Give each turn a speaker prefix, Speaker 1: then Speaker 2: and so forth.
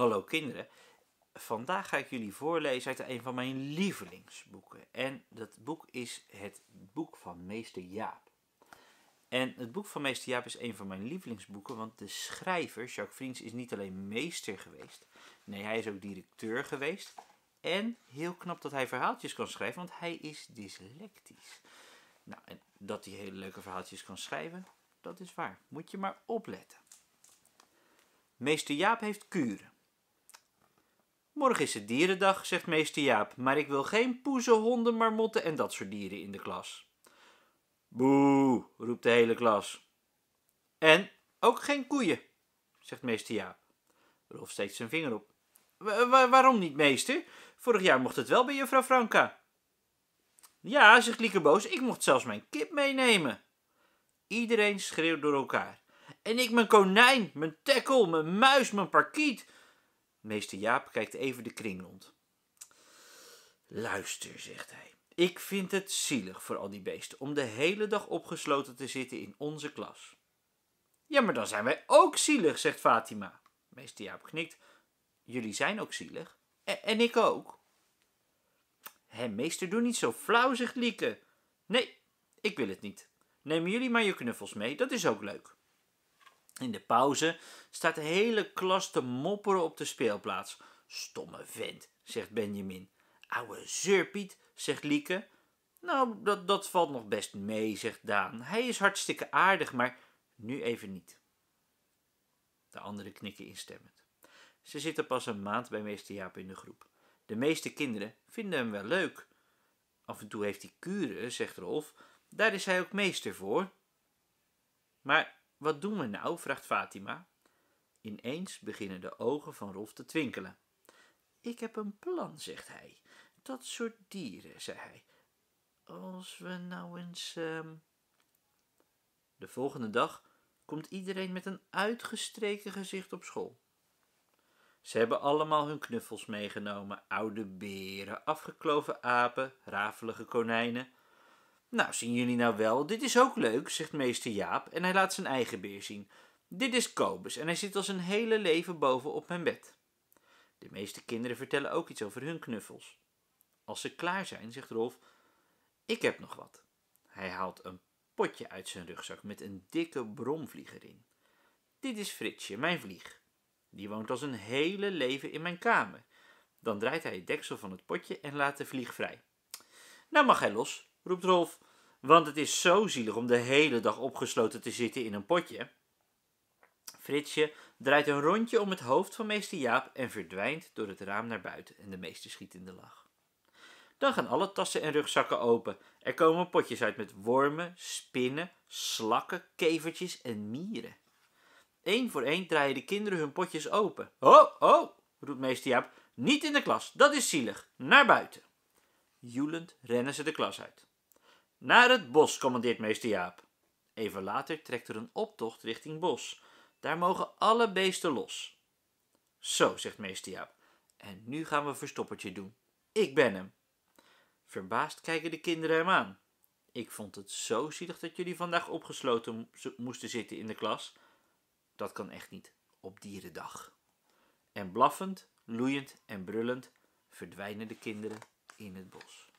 Speaker 1: Hallo kinderen. Vandaag ga ik jullie voorlezen uit een van mijn lievelingsboeken. En dat boek is het boek van Meester Jaap. En het boek van Meester Jaap is een van mijn lievelingsboeken, want de schrijver, Jacques Vriends, is niet alleen meester geweest. Nee, hij is ook directeur geweest. En heel knap dat hij verhaaltjes kan schrijven, want hij is dyslectisch. Nou, en dat hij hele leuke verhaaltjes kan schrijven, dat is waar. Moet je maar opletten. Meester Jaap heeft kuren. Morgen is het dierendag, zegt meester Jaap, maar ik wil geen poezen, honden, marmotten en dat soort dieren in de klas. Boe, roept de hele klas. En ook geen koeien, zegt meester Jaap. Rolf steekt zijn vinger op. waarom niet, meester? Vorig jaar mocht het wel bij juffrouw Franka. Ja, zegt Liekeboos, ik mocht zelfs mijn kip meenemen. Iedereen schreeuwt door elkaar. En ik mijn konijn, mijn tekkel, mijn muis, mijn parkiet... Meester Jaap kijkt even de kring rond. Luister, zegt hij. Ik vind het zielig voor al die beesten om de hele dag opgesloten te zitten in onze klas. Ja, maar dan zijn wij ook zielig, zegt Fatima. Meester Jaap knikt. Jullie zijn ook zielig. En, ik ook. Hé, meester, doe niet zo flauw, zegt Lieke. Nee, ik wil het niet. Neem jullie maar je knuffels mee, dat is ook leuk. In de pauze staat de hele klas te mopperen op de speelplaats. Stomme vent, zegt Benjamin. Ouwe zeurpiet, zegt Lieke. Nou, dat, dat valt nog best mee, zegt Daan. Hij is hartstikke aardig, maar nu even niet. De anderen knikken instemmend. Ze zitten pas een maand bij meester Jaap in de groep. De meeste kinderen vinden hem wel leuk. Af en toe heeft hij kuren, zegt Rolf. Daar is hij ook meester voor. Maar wat doen we nou? vraagt Fatima. Ineens beginnen de ogen van Rolf te twinkelen. Ik heb een plan, zegt hij. Dat soort dieren, zei hij. Als we nou eens. Ehm, de volgende dag komt iedereen met een uitgestreken gezicht op school. Ze hebben allemaal hun knuffels meegenomen: oude beren, afgekloven apen, rafelige konijnen. Nou, zien jullie nou wel? Dit is ook leuk, zegt meester Jaap en hij laat zijn eigen beer zien. Dit is Kobus en hij zit al zijn hele leven boven op mijn bed. De meeste kinderen vertellen ook iets over hun knuffels. Als ze klaar zijn, zegt Rolf, ik heb nog wat. Hij haalt een potje uit zijn rugzak met een dikke bromvlieg erin. Dit is Fritsje, mijn vlieg. Die woont al zijn hele leven in mijn kamer. Dan draait hij het deksel van het potje en laat de vlieg vrij. Nou mag hij los, roept Rolf, want het is zo zielig om de hele dag opgesloten te zitten in een potje. Fritsje draait een rondje om het hoofd van meester Jaap en verdwijnt door het raam naar buiten en de meester schiet in de lach. Dan gaan alle tassen en rugzakken open. Er komen potjes uit met wormen, spinnen, slakken, kevertjes en mieren. Eén voor één draaien de kinderen hun potjes open. Ho, ho, roept meester Jaap. Niet in de klas, dat is zielig. Naar buiten. Joelend rennen ze de klas uit. Naar het bos, commandeert meester Jaap. Even later trekt er een optocht richting bos. Daar mogen alle beesten los. Zo, zegt meester Jaap. En nu gaan we verstoppertje doen. Ik ben hem. Verbaasd kijken de kinderen hem aan. Ik vond het zo zielig dat jullie vandaag opgesloten moesten zitten in de klas. Dat kan echt niet op dierendag. En blaffend, loeiend en brullend verdwijnen de kinderen in het bos.